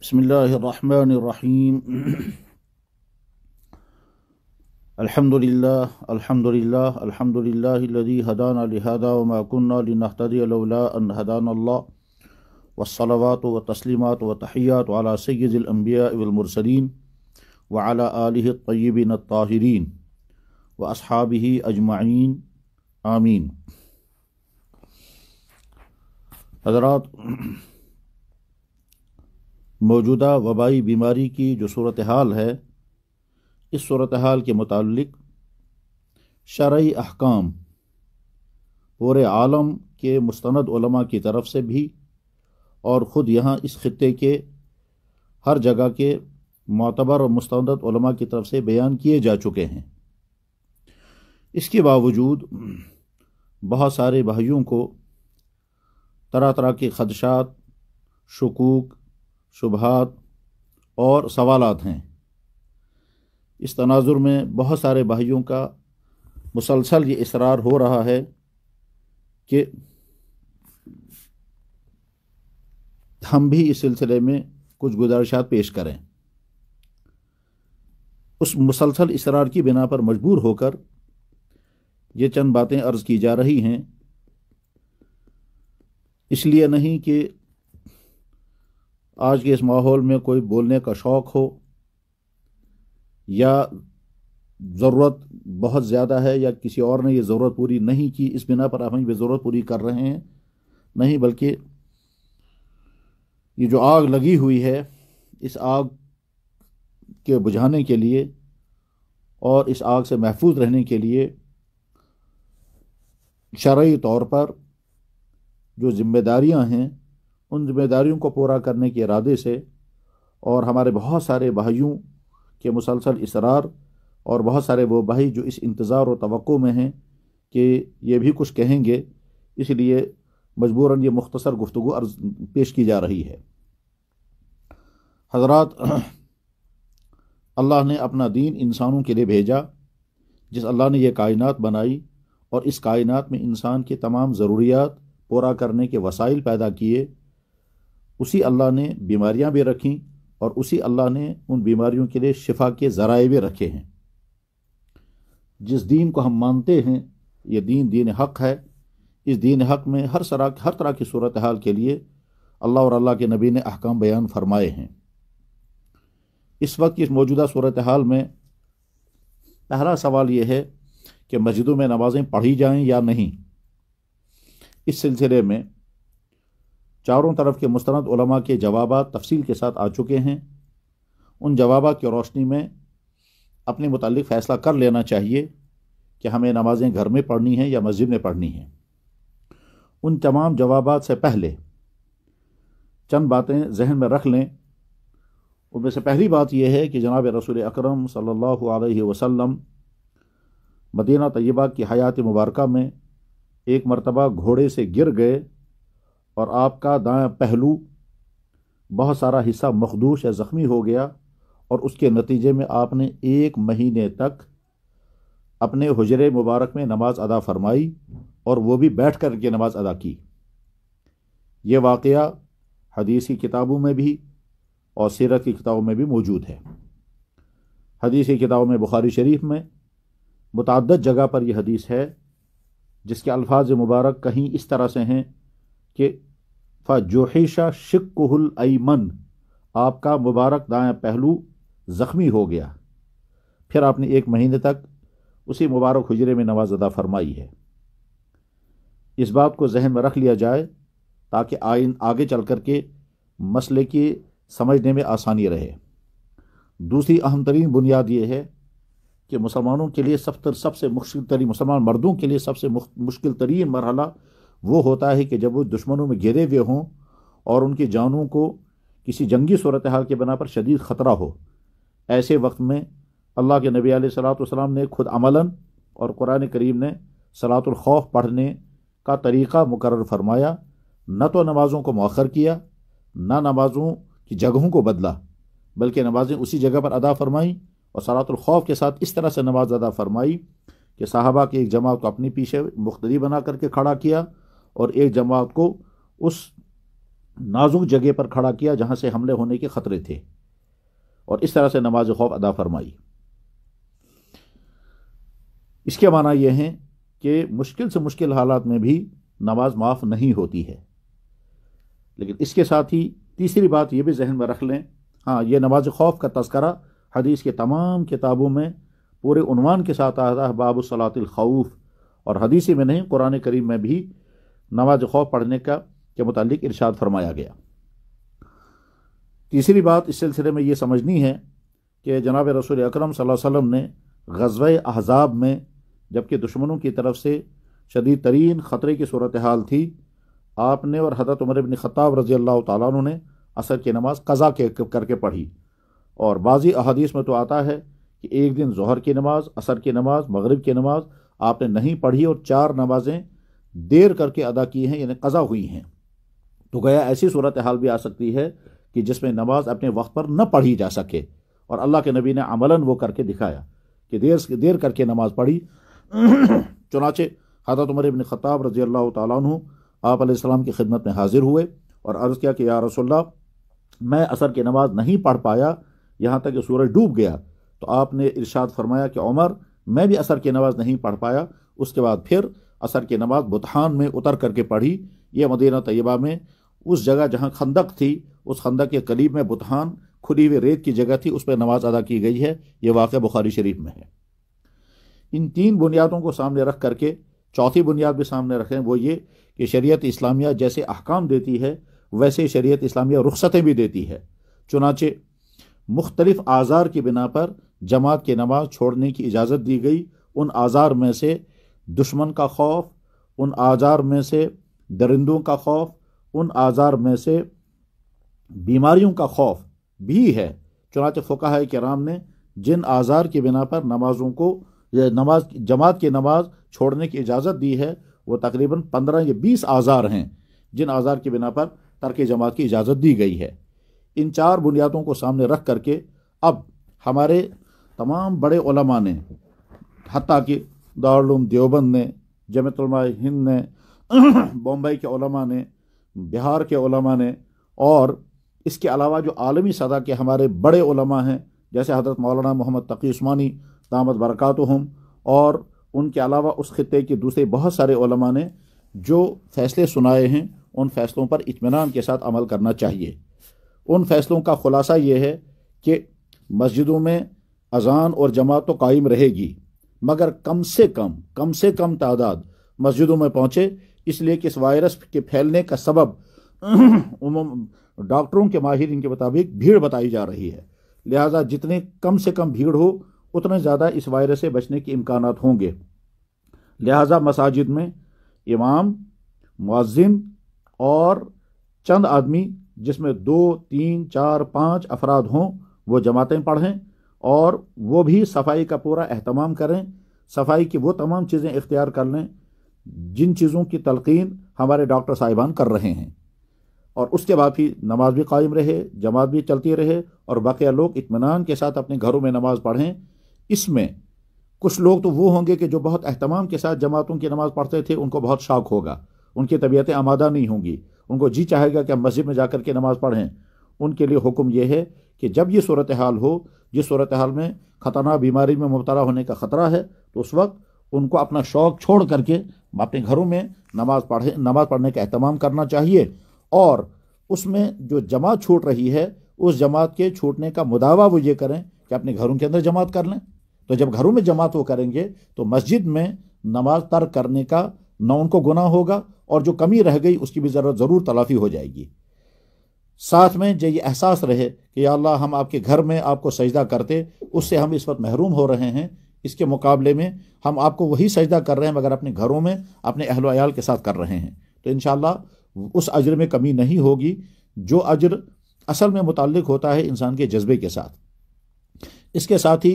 بسم الله الرحمن الرحيم الحمد لله الحمد لله الحمد لله الذي هدانا لهذا وما كنا لنهتدي لولا أن هدانا الله والصلوات والتسليمات والتحيات على سيد الأنبياء والمرسلين وعلى آله الطيبين الطاهرين وأصحابه أجمعين آمين حضرات मौजूदा वबाई बीमारी की जो सूरत हाल है इस सूरत हाल के मुतल शर्य अहकाम और आलम के मुस्ंद की तरफ से भी और ख़ुद यहाँ इस ख़त्े के हर जगह के मतबर और मुस्ंद की तरफ से बयान किए जा चुके हैं इसके बावजूद बहुत सारे भाइयों को तरह तरह के खदशात शकूक शुभात और सवालात हैं इस तनाजुर में बहुत सारे भाइयों का मुसलसल ये इसरार हो रहा है कि हम भी इस सिलसिले में कुछ गुजारिशात पेश करें उस मुसलसल इसरार की बिना पर मजबूर होकर ये चंद बातें अर्ज़ की जा रही हैं इसलिए नहीं कि आज के इस माहौल में कोई बोलने का शौक़ हो या ज़रूरत बहुत ज़्यादा है या किसी और ने ये ज़रूरत पूरी नहीं की इस बिना पर आप हमें ज़रूरत पूरी कर रहे हैं नहीं बल्कि ये जो आग लगी हुई है इस आग के बुझाने के लिए और इस आग से महफूज रहने के लिए शर्य तौर पर जो ज़िम्मेदारियां हैं उन जिम्मेदारियों को पूरा करने के इरादे से और हमारे बहुत सारे भाइयों के मुसलसल इसरार और बहुत सारे वो भाई जो इस इंतज़ार और तो में हैं कि ये भी कुछ कहेंगे इसलिए मजबूरन ये मुख्तसर गुफ्तु अर्ज पेश की जा रही है हजरत अल्लाह ने अपना दीन इंसानों के लिए भेजा जिस अल्लाह ने यह कायनात बनाई और इस कायनात में इंसान की तमाम ज़रूरियात पूरा करने के वसाइल पैदा किए उसी अल्लाह ने बीमारियां भी रखीं और उसी अल्लाह ने उन बीमारियों के लिए शिफा के ज़राए भी रखे हैं जिस दीन को हम मानते हैं ये दीन दीन हक है इस दीन हक में हर सरा हर तरह की सूरत हाल के लिए अल्लाह और अल्लाह के नबी ने अहकाम बयान फरमाए हैं इस वक्त इस मौजूदा सूरत हाल में पहला सवाल यह है कि मस्जिदों में नमाज़ें पढ़ी जाएं या नहीं इस सिलसिले में चारों तरफ के मुस्ंद के जवाब तफसील के साथ आ चुके हैं उन जवाब की रोशनी में अपने मतलब फ़ैसला कर लेना चाहिए कि हमें नमाज़ें घर में पढ़नी हैं या मस्जिद में पढ़नी हैं उन तमाम जवाब से पहले चंद बातें जहन में रख लें उनमें से पहली बात यह है कि जनाब रसूल अकरम सल्लल्लाहु अलैहि वसल्लम मदीना तय्यबा की हयात मुबारक में एक मरतबा घोड़े से गिर गए और आपका दाया पहलू बहुत सारा हिस्सा मखदूश या ज़ख्मी हो गया और उसके नतीजे में आपने एक महीने तक अपने हजर मुबारक में नमाज अदा फरमाई और वो भी बैठ कर के नमाज अदा की ये वाक़ हदीस की किताबों में भी और सीरत की किताबों में भी मौजूद है हदीस की किताबों में बुखारी शरीफ में मुतद जगह पर यह हदीस है जिसके अल्फाज मुबारक कहीं इस तरह से हैं कि फ़ाजोहिशा शिकुल ऐमन आपका मुबारक दायां पहलू ज़ख्मी हो गया फिर आपने एक महीने तक उसी मुबारक हजरे में नमाज अदा फरमाई है इस बात को जहन में रख लिया जाए ताकि आइन आगे चल कर के मसले की समझने में आसानी रहे दूसरी अहम तरीन बुनियाद ये है कि मुसलमानों के लिए सब सबसे मुश्किल तरीन मुसलमान मर्दों के लिए सबसे मुश्किल तरीन मरहला वो होता है कि जब वो दुश्मनों में घिरे हुए हों और उनकी जानों को किसी जंगी सूरत हाल के बना पर शदीद ख़तरा हो ऐसे वक्त में अल्लाह के नबी सलाम ने खुद अमलन और कुरान करीम ने सलातुलखौफ पढ़ने का तरीक़ा मुकर फरमाया न तो नमाज़ों को मौखर किया न नमाज़ों की जगहों को बदला बल्कि नमाज़ें उसी जगह पर अदा फरमाईं और सलातुलखौफ के साथ इस तरह से नमाज़ अदा फरमाई कि साहबा की एक जमात को अपने पीछे मुख्तरी बना करके खड़ा किया और एक जमात को उस नाजुक जगह पर खड़ा किया जहाँ से हमले होने के ख़तरे थे और इस तरह से नमाज खौफ अदा फरमाई इसके माना यह है कि मुश्किल से मुश्किल हालात में भी नमाज माफ़ नहीं होती है लेकिन इसके साथ ही तीसरी बात यह भी जहन में रख लें हाँ ये नमाज खौफ का तस्करा हदीस के तमाम किताबों में पूरे उनवान के साथ आता है बाबू बाबुसलातलखूफ़ और हदीसी में नहीं कुरान करीम में भी नमाज खौफ पढ़ने का के मतलब इरशाद फरमाया गया तीसरी बात इस सिलसिले में ये समझनी है कि जनाब रसूल अकरम वसल्लम ने गजब अहजाब में जबकि दुश्मनों की तरफ से शदीद तरीन ख़तरे की सूरत हाल थी आपने और हजरत उमर इबन ख़ताब रज़ी अल्लाह तु ने असर की नमाज़ कज़ा के करके पढ़ी और बाज़ी अहादीस में तो आता है कि एक दिन जहर की नमाज़ असर की नमाज़ मगरब की नमाज़ आपने नहीं पढ़ी और चार नमाज़ें देर करके अदा की हैं यानी कज़ा हुई हैं तो गया ऐसी सूरत हाल भी आ सकती है कि जिसमें नमाज अपने वक्त पर न पढ़ी जा सके और अल्लाह के नबी ने अमलन वो करके दिखाया कि देर देर करके नमाज पढ़ी चुनाचे हजरत उमर इबन ख़ताब रज़ी अल्लाह तु आप आपाम की खिदमत में हाजिर हुए और अर्ज़ किया कि या रसोल्ला मैं असर की नमाज नहीं पढ़ पाया यहाँ तक कि सूरज डूब गया तो आपने इरशाद फरमाया कि उमर मैं भी असर की नमाज नहीं पढ़ पाया उसके बाद फिर असर की नमाज बुतहान में उतर करके पढ़ी यह मदीना तयबा में उस जगह जहाँ खंदक थी उस खंदक के करीब में बुतहान खुली हुई रेत की जगह थी उस पर नमाज अदा की गई है यह वाक़ बुखारी शरीफ में है इन तीन बुनियादों को सामने रख करके चौथी बुनियाद भी सामने रखें वो ये कि शरीयत इस्लामिया जैसे अहकाम देती है वैसे शरीयत इस्लामिया रुख्सतें भी देती है चुनाचे मुख्तलिफ आज़ार की बिना पर जमात की नमाज छोड़ने की इजाज़त दी गई उन आज़ार में से दुश्मन का खौफ उन आज़ार में से दरिंदों का खौफ उन आज़ार में से बीमारियों का खौफ भी है चुनाच फ़ुकाह कराम ने जिन आज़ार के बिना पर नमाज़ों को नमाज जमात की नमाज छोड़ने की इजाज़त दी है वो तकरीबन पंद्रह या बीस आज़ार हैं जिन आज़ार के बिना पर तर्क जमात की इजाज़त दी गई है इन चार बुनियादों को सामने रख करके अब हमारे तमाम बड़े ने हती कि दारुम देवबंद ने जमतलमा हिंद ने बम्बई के ओलमा ने बिहार के ओलमा ने और इसके अलावा जो आलमी सतह के हमारे बड़े ओलमा हैं जैसे हज़रत मौलाना मोहम्मद तकी उस्मानी दामद बरक़ात हम और उनके अलावा उस ख़त्े के दूसरे बहुत सारे ओलमा ने जो फ़ैसले सुनाए हैं उन फ़ैसलों पर इतमान के साथ अमल करना चाहिए उन फ़ैसलों का ख़ुलासा ये है कि मस्जिदों में अजान और जमात तो कायम रहेगी मगर कम से कम कम से कम तादाद मस्जिदों में पहुँचे इसलिए कि इस वायरस के फैलने का सबब डॉक्टरों के माहिरीन के मुताबिक भीड़ बताई जा रही है लिहाजा जितने कम से कम भीड़ हो उतने ज़्यादा इस वायरस से बचने के इम्कान होंगे लिहाजा मसाजिद में इमाम मुआजिन और चंद आदमी जिसमें दो तीन चार पाँच अफराद हों वो जमातें पढ़ें और वो भी सफाई का पूरा अहतमाम करें सफाई की वो तमाम चीज़ें इख्तियार कर लें जिन चीज़ों की तलकिन हमारे डॉक्टर साहिबान कर रहे हैं और उसके बाद फिर नमाज भी कायम रहे जमात भी चलती रहे और बाकी लोग इतमान के साथ अपने घरों में नमाज़ पढ़ें इसमें कुछ लोग तो वो होंगे कि जो बहुत अहतमाम के साथ जमातों की नमाज़ पढ़ते थे उनको बहुत शौक होगा उनकी तबीयतें आमादा नहीं होंगी उनको जी चाहेगा कि हम मस्जिद में जाकर के नमाज़ पढ़ें उनके लिए हुक्म यह है कि जब ये सूरत हाल हो जिस सूरत हाल में ख़तरनाक बीमारी में मुबतला होने का ख़तरा है तो उस वक्त उनको अपना शौक़ छोड़ करके अपने घरों में नमाज़ पढ़े नमाज़ पढ़ने का अहतमाम करना चाहिए और उसमें जो जमात छूट रही है उस जमात के छूटने का मुदावा वो ये करें कि अपने घरों के अंदर जमात कर लें तो जब घरों में जमात वो करेंगे तो मस्जिद में नमाज तर्क करने का न उनको गुना होगा और जो कमी रह गई उसकी भी ज़रूरत ज़रूर तलाफ़ी हो जाएगी साथ में जो ये एहसास रहे कि अल्लाह हम आपके घर में आपको सजदा करते उससे हम इस वक्त महरूम हो रहे हैं इसके मुकाबले में हम आपको वही सजदा कर रहे हैं मगर अपने घरों में अपने अहल के साथ कर रहे हैं तो इन उस अजर में कमी नहीं होगी जो अजर असल में मुतल होता है इंसान के जज्बे के साथ इसके साथ ही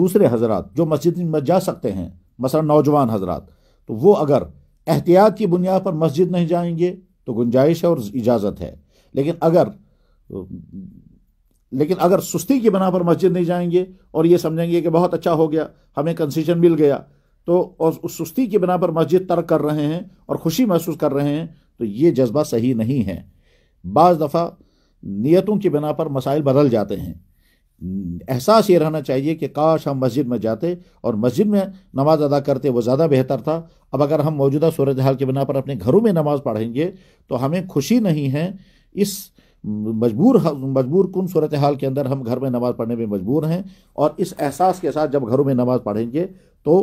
दूसरे हजरात जो मस्जिद में जा सकते हैं मसला नौजवान हजरात तो वो अगर एहतियात की बुनियाद पर मस्जिद नहीं जाएंगे तो गुंजाइश है और इजाज़त है लेकिन अगर लेकिन अगर सुस्ती की बना पर मस्जिद नहीं जाएंगे और ये समझेंगे कि बहुत अच्छा हो गया हमें कंसेशन मिल गया तो और उस सुस्ती की बना पर मस्जिद तर्क कर रहे हैं और खुशी महसूस कर रहे हैं तो ये जज्बा सही नहीं है बाज़ दफ़ा नीयतों की बिना पर मसाइल बदल जाते हैं एहसास ये रहना चाहिए कि काश हम मस्जिद में जाते और मस्जिद में नमाज अदा करते वो ज़्यादा बेहतर था अब अगर हम मौजूदा सूरत हाल के बिना पर अपने घरों में नमाज़ पढ़ेंगे तो हमें खुशी नहीं है इस मजबूर मजबूर कन सूरत हाल के अंदर हम घर में नमाज़ पढ़ने में मजबूर हैं और इस एहसास के साथ जब घरों में नमाज़ पढ़ेंगे तो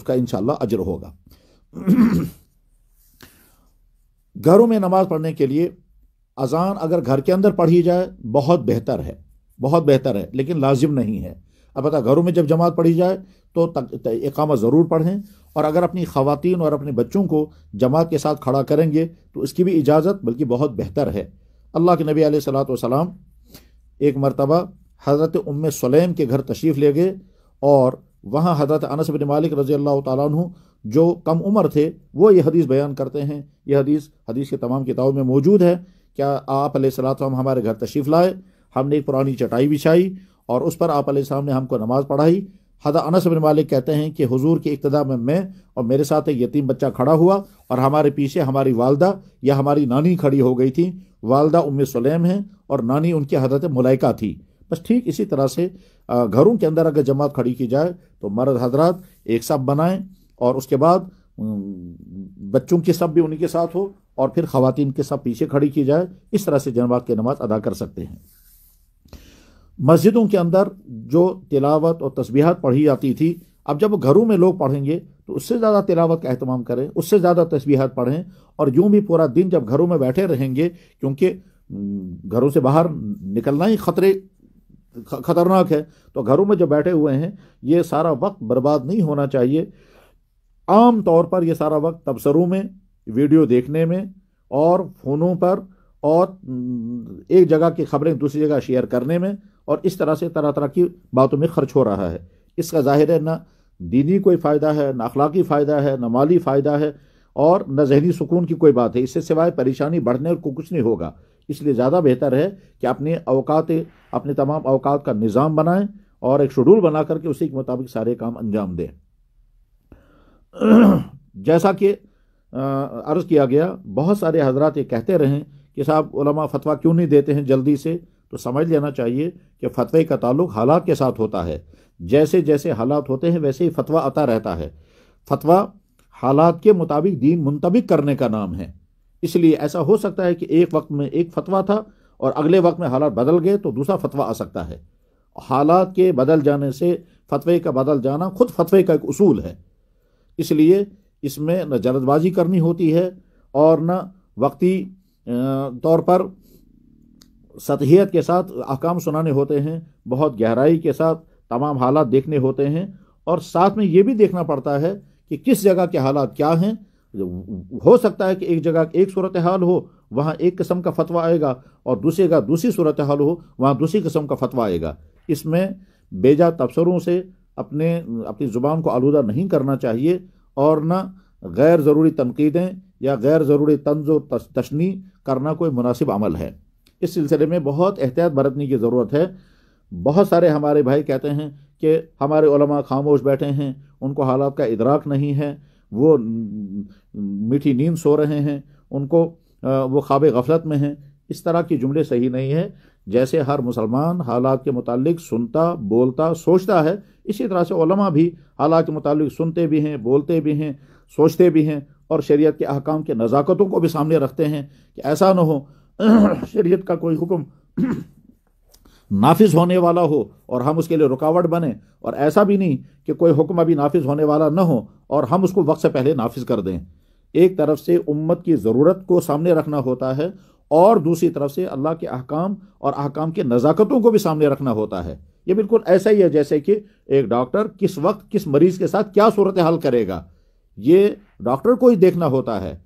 उसका इन अजर होगा घरों में नमाज़ पढ़ने के लिए अजान अगर घर के अंदर पढ़ी जाए बहुत बेहतर है बहुत बेहतर है लेकिन लाजिम नहीं है अलबत् घरों में जब जमात पढ़ी जाए तो एक ज़रूर पढ़ें और अगर अपनी ख़वान और अपने बच्चों को जमात के साथ खड़ा करेंगे तो इसकी भी इजाज़त बल्कि बहुत बेहतर है अल्लाह के नबी सलाम एक मरतबा हज़रत उम सलेम के घर तशरीफ़ ले गए और वहाँ हज़रत अनस बिन मालिक रज़ी अल्लाह तु जो कम उम्र थे वो ये हदीस बयान करते हैं यह हदीस हदीस के तमाम किताबों में मौजूद है क्या आप सलाम हमारे घर तशरीफ़ लाए हमने एक पुरानी चटाई बिछाई और उस पर आप ने हमको नमाज़ पढ़ाई हदा अनस बिन मालिक कहते हैं कि हुजूर की इब्तदा में मैं और मेरे साथ एक यतीम बच्चा खड़ा हुआ और हमारे पीछे हमारी वालदा या हमारी नानी खड़ी हो गई थी वालदा उम्म सलेम हैं और नानी उनकी हजरत मलाइका थी बस ठीक इसी तरह से घरों के अंदर अगर जमात खड़ी की जाए तो मर्द हजरात एक सब बनाएं और उसके बाद बच्चों के सब भी उन्हीं के साथ हो और फिर ख़वान के सब पीछे खड़ी की जाए इस तरह से जमात की नमाज़ अदा कर सकते हैं मस्जिदों के अंदर जो तिलावत और तस्बीहात पढ़ी जाती थी अब जब घरों में लोग पढ़ेंगे तो उससे ज़्यादा तिलावत का अहतमाम करें उससे ज़्यादा तस्बीहात पढ़ें और यूँ भी पूरा दिन जब घरों में बैठे रहेंगे क्योंकि घरों से बाहर निकलना ही खतरे ख़तरनाक है तो घरों में जो बैठे हुए हैं ये सारा वक्त बर्बाद नहीं होना चाहिए आम तौर पर यह सारा वक्त तबसरों में वीडियो देखने में और फ़ोनों पर और एक जगह की खबरें दूसरी जगह शेयर करने में और इस तरह से तरह तरह की बातों में खर्च हो रहा है इसका ज़ाहिर है ना दीनी कोई फ़ायदा है ना अखलाकी फ़ायदा है ना माली फ़ायदा है और न जहनी सुकून की कोई बात है इससे सिवाय परेशानी बढ़ने को कुछ नहीं होगा इसलिए ज़्यादा बेहतर है कि अपने अवकात अपने तमाम अवकात का निज़ाम बनाएं और एक शेड्यूल बना करके उसी के मुताबिक सारे काम अंजाम दें जैसा कि अर्ज़ किया गया बहुत सारे हजरात ये कहते रहें कि साहब फतवा क्यों नहीं देते हैं जल्दी से तो समझ लेना चाहिए कि फतवे का ताल्लुक हालात के साथ होता है जैसे जैसे हालात होते हैं वैसे ही फतवा आता रहता है फतवा हालात के मुताबिक दीन मुंतबिक करने का नाम है इसलिए ऐसा हो सकता है कि एक वक्त में एक फतवा था और अगले वक्त में हालात बदल गए तो दूसरा फतवा आ सकता है हालात के बदल जाने से फतवे का बदल जाना खुद फतवे का एक उसूल है इसलिए इसमें न जल्दबाजी करनी होती है और न वक्ती तौर पर सतहियत के साथ अहकाम सुनाने होते हैं बहुत गहराई के साथ तमाम हालात देखने होते हैं और साथ में ये भी देखना पड़ता है कि किस जगह के हालात क्या हैं हो सकता है कि एक जगह एक सूरत हाल हो वहाँ एक किस्म का फतवा आएगा और दूसरी जगह दूसरी सूरत हाल हो वहाँ दूसरी किस्म का फतवा आएगा इसमें बेजा तबसरों से अपने अपनी ज़ुबान को आलूदा नहीं करना चाहिए और न गैर ज़रूरी तनकीदें या गैर ज़रूरी तंज व तशनी करना कोई मुनासिब अमल है इस सिलसिले में बहुत एहतियात बरतने की ज़रूरत है बहुत सारे हमारे भाई कहते हैं कि हमारे उलमा खामोश बैठे हैं उनको हालात का इदराक नहीं है वो मीठी नींद सो रहे हैं उनको वो ख्वाब गफलत में हैं इस तरह के जुमले सही नहीं है जैसे हर मुसलमान हालात के मुतालिक सुनता बोलता सोचता है इसी तरह से ओलमा भी हालात के मुतालिक सुनते भी हैं बोलते भी हैं सोचते भी हैं और शरीयत के अहकाम के नज़ाकतों को भी सामने रखते हैं कि ऐसा ना हो शरीयत का कोई हुक्म नाफिज होने वाला हो और हम उसके लिए रुकावट बने और ऐसा भी नहीं कि कोई हुक्म अभी नाफिज होने वाला ना हो और हम उसको वक्त से पहले नाफिज कर दें एक तरफ से उम्मत की ज़रूरत को सामने रखना होता है और दूसरी तरफ से अल्लाह के अहकाम और अहकाम के नज़ाकतों को भी सामने रखना होता है ये बिल्कुल ऐसा ही है जैसे कि एक डॉक्टर किस वक्त किस मरीज़ के साथ क्या सूरत हाल करेगा ये डॉक्टर को ही देखना होता है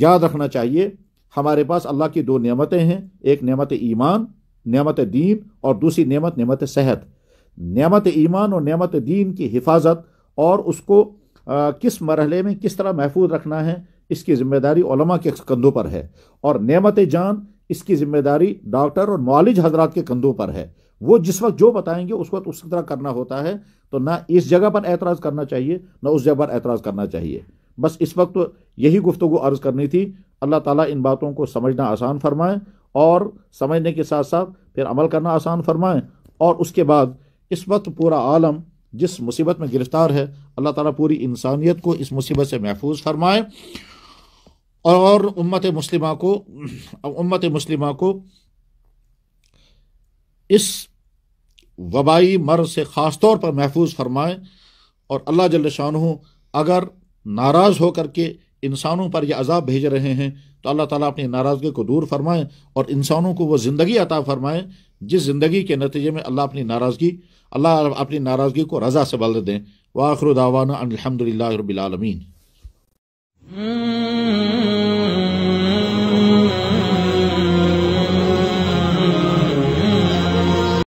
याद रखना चाहिए हमारे पास अल्लाह की दो नियमतें हैं एक नियमत ईमान नियमत दीन और दूसरी नियमत नियमत सेहत नियमत ईमान और नियमत दीन की हिफाजत और उसको आ, किस मरहले में किस तरह महफूज रखना है इसकी ज़िम्मेदारी के कंधों पर है और नियमत जान इसकी ज़िम्मेदारी डॉक्टर और मालिज हजरात के कंधों पर है वो जिस वक्त जो बताएंगे उस वक्त उस तरह करना होता है तो ना इस जगह पर एतराज़ करना चाहिए ना उस जगह पर एतराज़ करना चाहिए बस इस वक्त तो यही गुफ्तु अर्ज करनी थी अल्लाह ताला इन बातों को समझना आसान फरमाएँ और समझने के साथ साथ फिर अमल करना आसान फरमाएँ और उसके बाद इस वक्त पूरा आलम जिस मुसीबत में गिरफ्तार है अल्लाह ताला पूरी इंसानियत को इस मुसीबत से महफूज फरमाए और उम्मत मुस्लिमा को उम्मत मुस्लिमा को इस वबाई मर से ख़ास तौर पर महफूज फरमाए और अल्लाह जल्ल शाह अगर नाराज़ होकर के इंसानों पर यह अजाब भेज रहे हैं तो अल्लाह ताला अपनी नाराज़गी को दूर फरमाएं और इंसानों को वो ज़िंदगी अता फरमाएं जिस ज़िंदगी के नतीजे में अल्लाह अपनी नाराज़गी अल्लाह अपनी नाराज़गी को रज़ा से बदल दें वाखरुदावाना अलहमदिल्ला रबालमीन